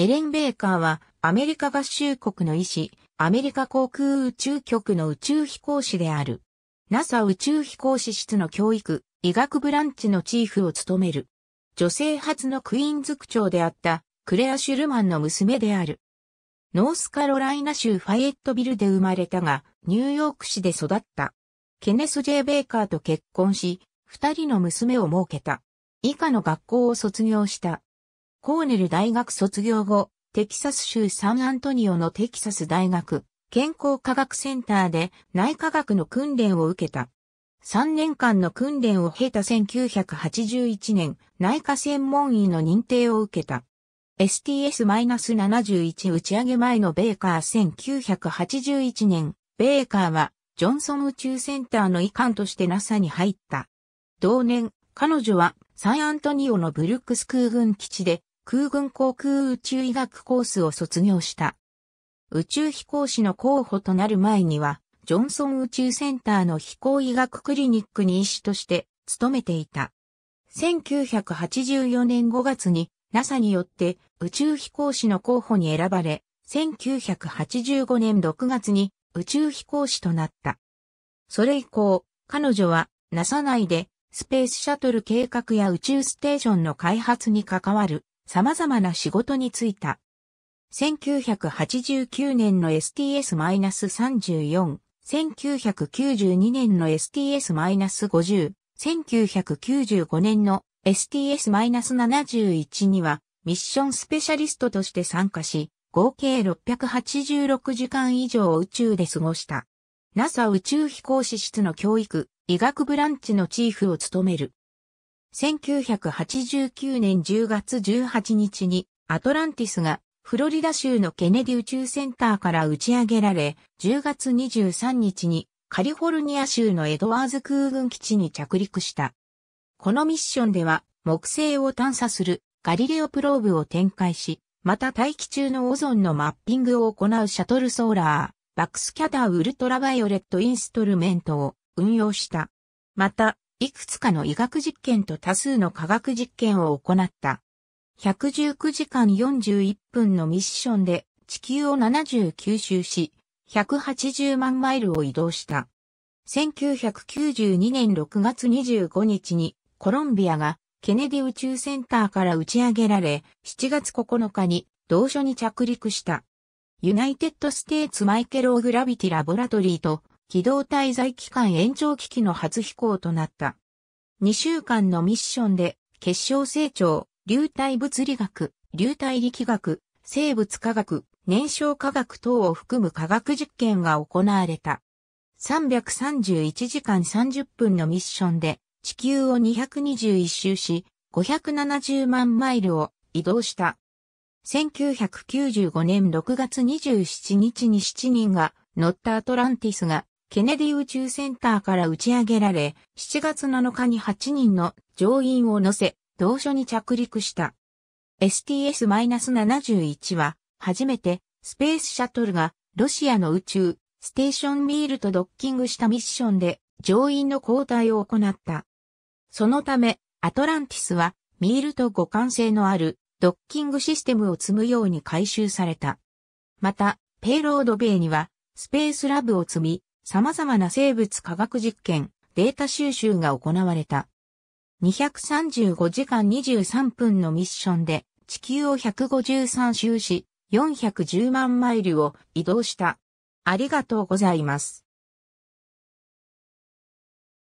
エレン・ベーカーはアメリカ合衆国の医師、アメリカ航空宇宙局の宇宙飛行士である。NASA 宇宙飛行士室の教育、医学ブランチのチーフを務める。女性初のクイーンズ区長であったクレア・シュルマンの娘である。ノースカロライナ州ファイエットビルで生まれたが、ニューヨーク市で育った。ケネス・ジェイ・ベーカーと結婚し、二人の娘を設けた。以下の学校を卒業した。コーネル大学卒業後、テキサス州サンアントニオのテキサス大学健康科学センターで内科学の訓練を受けた。3年間の訓練を経た1981年、内科専門医の認定を受けた。STS-71 打ち上げ前のベーカー1981年、ベーカーはジョンソン宇宙センターの遺憾として NASA に入った。同年、彼女はサンアントニオのブルックス空軍基地で空軍航空宇宙医学コースを卒業した。宇宙飛行士の候補となる前には、ジョンソン宇宙センターの飛行医学クリニックに医師として勤めていた。1984年5月に NASA によって宇宙飛行士の候補に選ばれ、1985年6月に宇宙飛行士となった。それ以降、彼女は NASA 内でスペースシャトル計画や宇宙ステーションの開発に関わる様々な仕事に就いた。1989年の STS-34、1992年の STS-50、1995年の STS-71 にはミッションスペシャリストとして参加し、合計686時間以上を宇宙で過ごした。NASA 宇宙飛行士室の教育、医学ブランチのチーフを務める。1989年10月18日にアトランティスがフロリダ州のケネディ宇宙センターから打ち上げられ、10月23日にカリフォルニア州のエドワーズ空軍基地に着陸した。このミッションでは木星を探査するガリレオプローブを展開し、また大気中のオゾンのマッピングを行うシャトルソーラー、バックスキャダーウルトラバイオレットインストルメントを運用した。また、いくつかの医学実験と多数の科学実験を行った。119時間41分のミッションで地球を79周し、180万マイルを移動した。1992年6月25日にコロンビアがケネディ宇宙センターから打ち上げられ、7月9日に同所に着陸した。ユナイテッドステーツマイケローグラビティラボラトリーと機動滞在期間延長機器の初飛行となった。2週間のミッションで、結晶成長、流体物理学、流体力学、生物科学、燃焼科学等を含む科学実験が行われた。331時間30分のミッションで、地球を221周し、570万マイルを移動した。1995年6月27日に7人が乗ったアトランティスがケネディ宇宙センターから打ち上げられ、7月7日に8人の乗員を乗せ、同所に着陸した。STS-71 は、初めて、スペースシャトルが、ロシアの宇宙、ステーションミールとドッキングしたミッションで、乗員の交代を行った。そのため、アトランティスは、ミールと互換性のある、ドッキングシステムを積むように改修された。また、ペイロード米には、スペースラブを積み、様々な生物科学実験、データ収集が行われた。235時間23分のミッションで地球を153周し410万マイルを移動した。ありがとうございます。